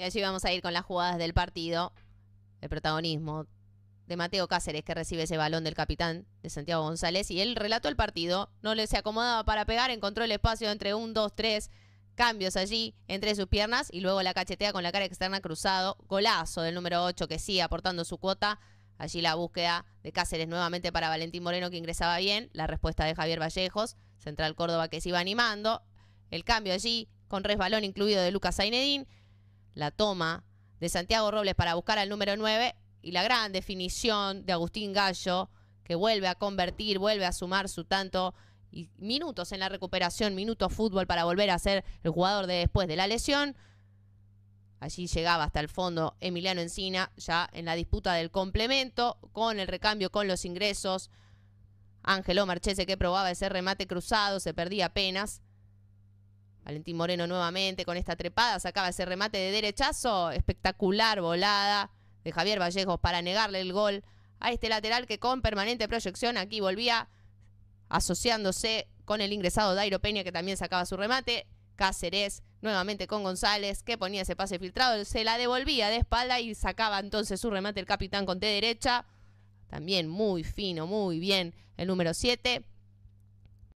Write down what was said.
Y allí vamos a ir con las jugadas del partido. El protagonismo de Mateo Cáceres que recibe ese balón del capitán de Santiago González y él relató el partido, no le se acomodaba para pegar, encontró el espacio entre un, dos, tres cambios allí entre sus piernas y luego la cachetea con la cara externa cruzado, golazo del número ocho que sigue aportando su cuota, allí la búsqueda de Cáceres nuevamente para Valentín Moreno que ingresaba bien, la respuesta de Javier Vallejos, Central Córdoba que se iba animando, el cambio allí con resbalón incluido de Lucas Ainedín la toma de Santiago Robles para buscar al número 9 y la gran definición de Agustín Gallo, que vuelve a convertir, vuelve a sumar su tanto y minutos en la recuperación, minutos fútbol para volver a ser el jugador de después de la lesión. Allí llegaba hasta el fondo Emiliano Encina, ya en la disputa del complemento, con el recambio, con los ingresos. Omar Marchese que probaba ese remate cruzado, se perdía apenas. Valentín Moreno nuevamente con esta trepada, sacaba ese remate de derechazo, espectacular volada de Javier Vallejos para negarle el gol a este lateral que con permanente proyección aquí volvía asociándose con el ingresado Dairo Peña que también sacaba su remate, Cáceres nuevamente con González que ponía ese pase filtrado, se la devolvía de espalda y sacaba entonces su remate el capitán con T derecha, también muy fino, muy bien el número 7.